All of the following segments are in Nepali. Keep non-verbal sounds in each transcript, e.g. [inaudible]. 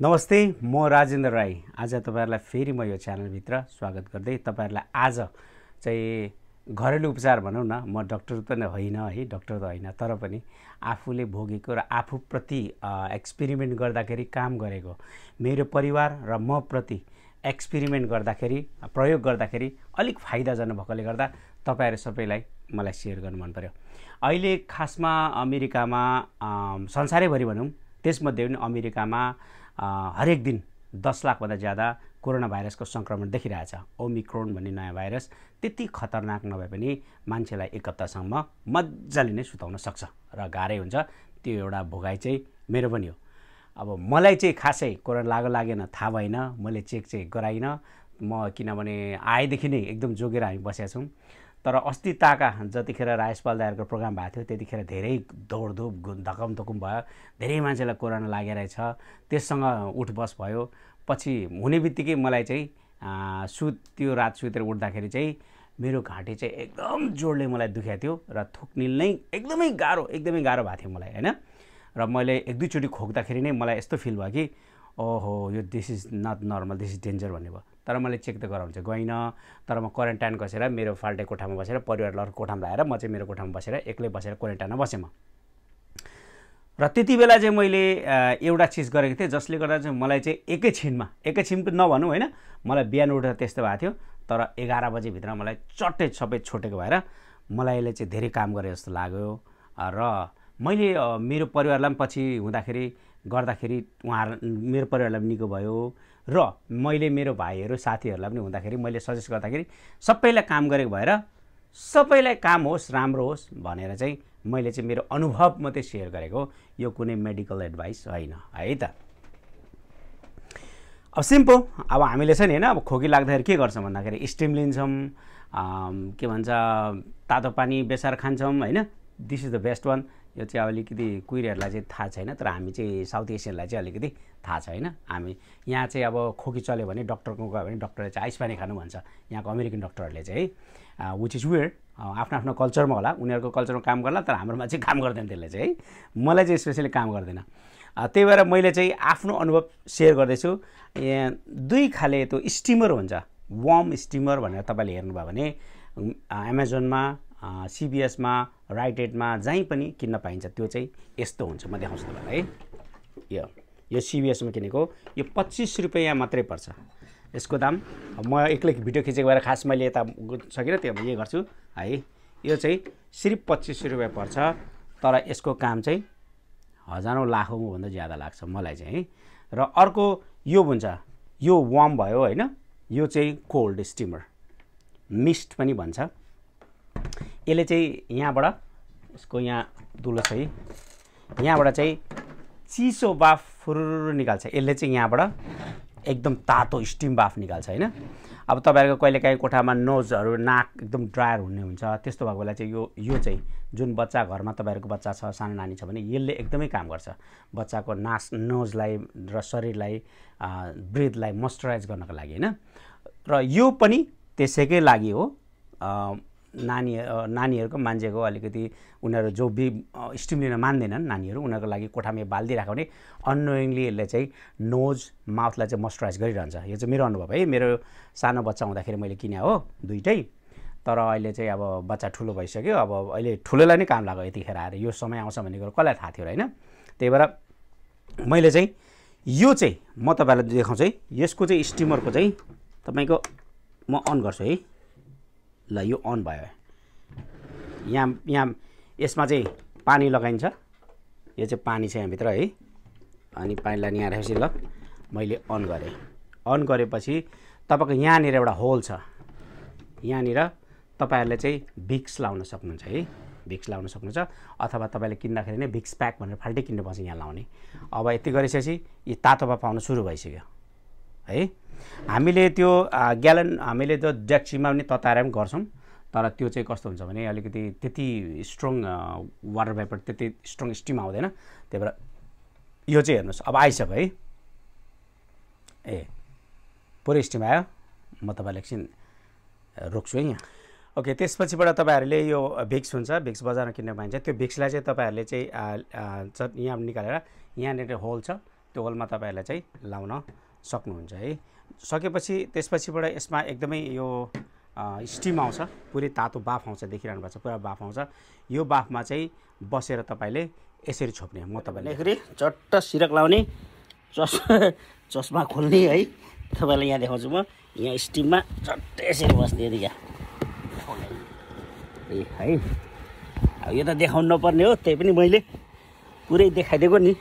नमस्ते म राजेन्द्र राई आज तपाईँहरूलाई फेरि म यो च्यानलभित्र स्वागत गर्दै तपाईँहरूलाई आज चाहिँ घरेलु उपचार भनौँ न म डक्टर त होइन है डक्टर त होइन तर पनि आफूले भोगेको र आफूप्रति एक्सपेरिमेन्ट गर्दाखेरि काम गरेको मेरो परिवार र म प्रति एक्सपेरिमेन्ट गर्दाखेरि प्रयोग गर्दाखेरि अलिक फाइदाजनक भएकोले गर्दा तपाईँहरू सबैलाई मलाई सेयर गर्नु मन पऱ्यो अहिले खासमा अमेरिकामा संसारैभरि भनौँ त्यसमध्ये पनि अमेरिकामा हरेक दिन दस लाखभन्दा ज्यादा कोरोना भाइरसको सङ्क्रमण देखिरहेछ ओमिक्रोन भन्ने नयाँ भाइरस त्यति खतरनाक नभए पनि मान्छेलाई एक हप्तासम्म मजाले नै सुताउन सक्छ र गाह्रै हुन्छ त्यो एउटा भोगाइ चाहिँ मेरो पनि हो अब मलाई चाहिँ खासै कोरोना लागो लागेन थाहा भएन मैले चेक चाहिँ गराइनँ म किनभने आएदेखि नै एकदम जोगेर हामी बसेका छौँ तर अस्ति ताका जतिखेर रायसपाल दायरको प्रोग्राम भएको थियो त्यतिखेर धेरै दौडधुप धकम धुकुम भयो धेरै मान्छेलाई कोरोना छ त्यससँग उठबस भयो पछि हुने बित्तिकै मलाई चाहिँ सु त्यो रात सुतेर उठ्दाखेरि चाहिँ मेरो घाँटी चाहिँ एकदम जोडले मलाई दुखेको थियो र थुक्निल नै एकदमै गाह्रो एकदमै गाह्रो भएको थियो मलाई होइन र मैले एक दुईचोटि खोक्दाखेरि नै मलाई यस्तो फिल भयो कि ओहो यो this is not normal this is danger भन्ने भयो तर मैले चेक त गराउनु चाहिँ गइनँ तर म क्वारेन्टाइन बसेर मेरो फाल्टे कोठामा बसेर परिवारलाई अर्को कोठामा लगाएर म चाहिँ मेरो कोठामा बसेर एक्लै बसेर क्वारेन्टाइनमा बसेँ म र त्यति बेला चाहिँ मैले एउटा चिज गरेको थिएँ जसले गर्दा चाहिँ मलाई चाहिँ एकैछिनमा एकैछिन पनि नभनौँ होइन मलाई बिहान उठेर त्यस्तो भएको थियो तर एघार बजीभित्र मलाई चट्टै सबै छोटेको भएर मलाई यसले चाहिँ धेरै काम गरे जस्तो लाग्यो र मैले मेरो परिवारलाई पनि पछि हुँदाखेरि गर्दाखेरि उहाँहरू मेरो परिवारलाई पनि निको भयो र मैले मेरो भाइहरू साथीहरूलाई पनि हुँदाखेरि मैले सजेस्ट गर्दाखेरि सबैलाई काम गरेको भएर सबैलाई काम होस् राम्रो होस् भनेर चाहिँ मैले चाहिँ मेरो अनुभव मात्रै सेयर गरेको यो कुनै मेडिकल एडभाइस होइन है त अब सिम्पल अब हामीले छ नि होइन अब खोकी लाग्दाखेरि के गर्छौँ भन्दाखेरि स्टिम लिन्छौँ के भन्छ तातो पानी बेसार खान्छौँ होइन this is the best one यो चाहिँ अब अलिकति कुइरहरूलाई चाहिँ थाहा छैन तर हामी चाहिँ साउथ एसियनलाई चाहिँ अलिकति थाहा छ होइन हामी यहाँ चाहिँ अब खोकी चल्यो भने डक्टरको गयो भने डक्टरले चाहिँ आइस पानी खानु भन्छ यहाँको अमेरिकन डक्टरहरूले चाहिँ है विच इज वेयर आफ्नो आफ्नो कल्चरमा होला उनीहरूको कल्चरमा काम गर्ला तर हाम्रोमा चाहिँ काम गर्दैन त्यसले चाहिँ है मलाई चाहिँ स्पेसली काम गर्दैन uh, त्यही भएर मैले चाहिँ आफ्नो अनुभव सेयर गर्दैछु यहाँ दुई खाले त्यो स्टिमर हुन्छ वार्म स्टिमर भनेर तपाईँले हेर्नुभयो भने एमाजोनमा सिबिएसमा राइट एडमा जहीँ पनि किन्न पाइन्छ त्यो चाहिँ यस्तो हुन्छ म देखाउँछु तपाईँलाई है यो यो सिबिएसमा किनेको यो पच्चिस रुपियाँ मात्रै पर्छ यसको दाम म एक्लै भिडियो खिचेको भएर खास मैले यता सकिनँ त्यो यही गर्छु है यो चाहिँ सिर्फ पच्चिस रुपियाँ पर्छ तर यसको काम चाहिँ हजारौँ लाखौँभन्दा ज्यादा लाग्छ मलाई चाहिँ है र अर्को यो हुन्छ यो वार्म भयो होइन यो चाहिँ कोल्ड स्टिमर मिस्ट पनि भन्छ यसले चाहिँ यहाँबाट यसको यहाँ दुलो छ है यहाँबाट चाहिँ चिसो बाफ फुर निकाल्छ यसले चाहिँ यहाँबाट एकदम तातो स्टिम बाफ निकाल्छ होइन अब तपाईँहरूको कहिलेकाहीँ कोठामा नोजहरू नाक एकदम ड्रायर हुने हुन्छ त्यस्तो भएको बेला चाहिँ यो यो चाहिँ जुन बच्चा घरमा तपाईँहरूको बच्चा छ सानो नानी छ भने यसले एकदमै काम गर्छ बच्चाको नास नोजलाई र शरीरलाई ब्रिथलाई मोइस्चराइज गर्नको लागि होइन र यो पनि त्यसैकै लागि हो नानी नानीहरूको मान्छेको अलिकति उनीहरू जो बि स्टिम लिन मान्दैनन् नानीहरू उनीहरूको लागि कोठामा बालिदिइराख्यो भने अननोइङली यसले चाहिँ नोज माउथलाई चाहिँ मोइस्चराइज गरिरहन्छ यो चाहिँ मेरो अनुभव है मेरो सानो बच्चा हुँदाखेरि मैले किने हो दुइटै तर अहिले चाहिँ अब बच्चा ठुलो भइसक्यो अब अहिले ठुलोलाई नै काम लाग्यो यतिखेर आएर यो समय आउँछ भन्ने कुरो कसलाई थाहा थियो होइन त्यही भएर मैले चाहिँ यो चाहिँ म तपाईँलाई देखाउँछु है यसको चाहिँ स्टिमरको चाहिँ तपाईँको म अन गर्छु है ल यो अन भयो यहाँ यहाँ यसमा चाहिँ पानी लगाइन्छ यो चाहिँ पानी छ यहाँभित्र है अनि पानी लाने यहाँ राखेपछि ल मैले अन गरेँ अन गरेपछि तपाईँको यहाँनिर एउटा होल छ यहाँनिर तपाईँहरूले चाहिँ भिक्स लाउन सक्नुहुन्छ है भिक्स लाउन सक्नुहुन्छ अथवा तपाईँले किन्दाखेरि नै भिक्स प्याक भनेर फाल्टै किन्नुपर्छ यहाँ लाउने अब यति गरिसकेपछि यी तातोमा पाउन सुरु भइसक्यो है हामीले त्यो ग्यालन हामीले त्यो ड्याक्सीमा पनि तताएर पनि गर्छौँ तर त्यो चाहिँ कस्तो हुन्छ भने अलिकति त्यति स्ट्रङ वाटर भेपर त्यति स्ट्रङ स्टिम आउँदैन त्यही भएर यो चाहिँ हेर्नुहोस् अब आइसक्यो है ए पुरै स्टिम आयो म तपाईँलाई एकछिन रोक्छु है यहाँ ओके त्यसपछिबाट तपाईँहरूले यो भिक्स हुन्छ भिक्स बजारमा किन्न पाइन्छ त्यो भिक्सलाई चाहिँ तपाईँहरूले चाहिँ यहाँ निकालेर यहाँनिर होल छ त्यो होलमा तपाईँहरूलाई चाहिँ लाउन सक्नुहुन्छ है सकेपछि त्यसपछिबाट यसमा एकदमै यो स्टिम आउँछ पुरै तातो बाफ आउँछ देखिरहनु भएको छ पुरा बाफ आउँछ यो बाफमा चाहिँ बसेर तपाईँले यसरी छोप्ने म तपाईँले चट्ट सिरक लाउने चस चस्मा खोल्ने है तपाईँलाई यहाँ देखाउँछु म यहाँ स्टिममा चट्ट यसरी बस्ने अरे यहाँ ए है अब यो त देखाउनु नपर्ने हो त्यही पनि मैले पुरै देखाइदिएको नि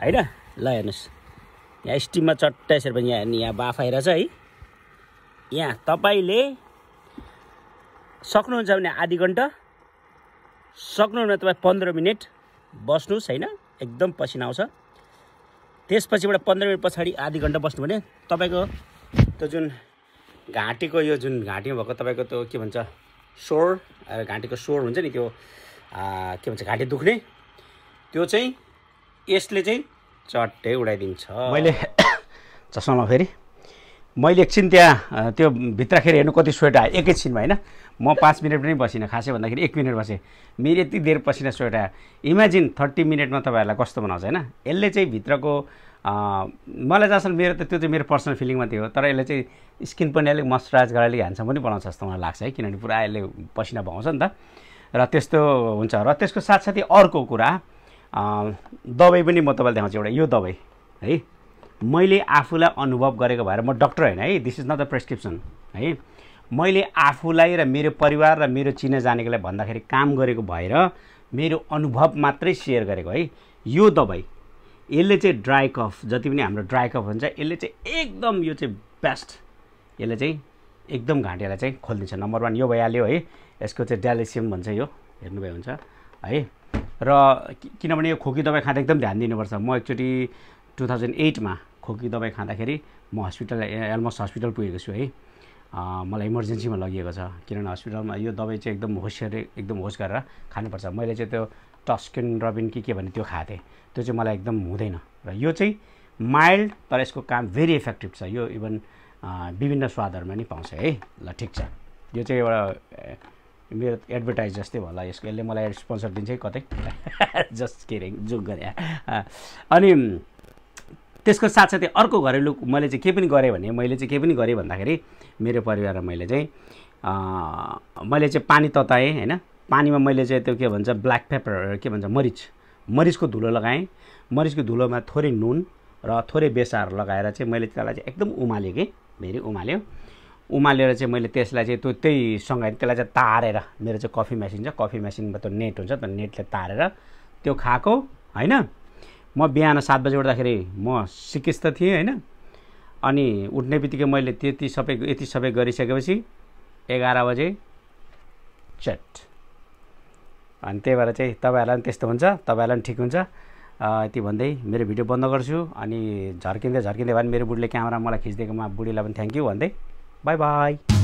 होइन ल हेर्नुहोस् यहाँ स्टिममा चट्ट यसरी पनि यहाँ यहाँ बाफ आइरहेछ है यहाँ तपाईँले सक्नुहुन्छ भने आधी घन्टा सक्नुहुन्छ भने तपाईँ पन्ध्र मिनट बस्नुहोस् होइन एकदम पसिना आउँछ त्यसपछिबाट पन्ध्र मिनट पछाडि आधी घन्टा बस्नु भने तपाईँको त्यो जुन घाँटीको यो जुन घाँटीमा भएको तपाईँको त्यो के भन्छ स्वर घाँटीको स्वर हुन्छ नि त्यो के भन्छ घाँटी दुख्ने त्यो चाहिँ यसले चाहिँ चट्टै उडाइदिन्छ मैले [coughs] चस्मामा फेरि मैले एकछिन त्यहाँ त्यो भित्रखेरि हेर्नु कति स्वेटर आयो एकैछिनमा होइन म पाँच मिनट पनि बसिनँ खासै भन्दाखेरि एक मिनट बसेँ मेरो यति धेर पसिना स्वेट आयो इमेजिन थर्टी मिनटमा तपाईँहरूलाई कस्तो बनाउँछ होइन यसले चाहिँ भित्रको मलाई जहाँसम्म मेरो त त्यो चाहिँ मेरो पर्सनल फिलिङ फिलिङमा हो तर यसले चाहिँ स्किन पनि अलिक मोइस्चराइज गरेर अलिक ह्यान्डसम पनि बनाउँछ जस्तो मलाई लाग्छ है किनभने पुरा यसले पसिना भाउँछ नि त र त्यस्तो हुन्छ र त्यसको साथसाथै अर्को कुरा दबाई पनि म तपाईँलाई देखाउँछु एउटा यो दबाई है मैले आफूलाई अनुभव गरेको भएर म डक्टर होइन है this is not the prescription है मैले आफूलाई र मेरो परिवार र मेरो चिना जानेकोलाई भन्दाखेरि काम गरेको भएर मेरो अनुभव मात्रै सेयर गरेको है यो दबाई यसले चाहिँ ड्राई कफ जति पनि हाम्रो ड्राई कफ हुन्छ यसले चाहिँ एकदम यो चाहिँ बेस्ट यसले चाहिँ एकदम घाँटीलाई चाहिँ खोलिदिन्छ नम्बर वान यो भइहाल्यो है यसको चाहिँ डेलिसियम भन्छ यो हेर्नुभयो हुन्छ है र किनभने यो खोकी दबाई खाँदा एकदम ध्यान दिनुपर्छ म एकचोटि टु थाउजन्ड एटमा खोकी दबाई खाँदाखेरि म हस्पिटल एलमोस्ट हस्पिटल पुगेको छु है मलाई इमर्जेन्सीमा लगिएको छ किनभने हस्पिटलमा यो दबाई चाहिँ एकदम होसियारी एकदम होस गरेर खानुपर्छ मैले चाहिँ त्यो टस्किन रबिन कि के भने त्यो खाएको थिएँ त्यो चाहिँ मलाई एकदम हुँदैन र यो चाहिँ माइल्ड तर यसको काम भेरी इफेक्टिभ छ यो इभन विभिन्न स्वादहरूमा नि पाउँछ है ल ठिक छ यो चाहिँ एउटा मेरो एडभर्टाइज जस्तै होला यसको यसले मलाई स्पोन्सर दिन्छ है कतै जस्ट के अरे जो गरेँ अनि त्यसको साथसाथै अर्को घरेलु मैले चाहिँ के पनि गरेँ भने मैले चाहिँ के पनि गरेँ भन्दाखेरि मेरो परिवारमा मैले चाहिँ मैले चाहिँ पानी तताएँ होइन पानीमा मैले चाहिँ त्यो के भन्छ ब्ल्याक पेपर के भन्छ मरिच मरिचको धुलो लगाएँ मरिचको धुलोमा थोरै नुन र थोरै बेसार लगाएर चाहिँ मैले त्यसलाई चाहिँ एकदम उमालेँ कि भेरी उमाल्यो उमालेर चाहिँ मैले त्यसलाई चाहिँ त्यो त्यही सँगै त्यसलाई चाहिँ तारेर मेरो चाहिँ कफी मेसिन छ कफी मेसिनमा त्यो नेट हुन्छ त्यो नेटले तारेर त्यो खाएको होइन म बिहान सात बजी उठ्दाखेरि म सिकिस्त थिएँ होइन अनि उठ्ने बित्तिकै मैले त्यति सबै यति सबै गरिसकेपछि एघार बजे चट अनि त्यही भएर चाहिँ तपाईँहरूलाई पनि त्यस्तो हुन्छ तपाईँहरूलाई पनि ठिक हुन्छ यति भन्दै मेरो भिडियो बन्द गर्छु अनि झर्किँदै झर्किँदै भए पनि मेरो बुढीले क्यामेरा मलाई खिचिदिएकोमा बुढीलाई पनि थ्याङ्क यू भन्दै Bye bye.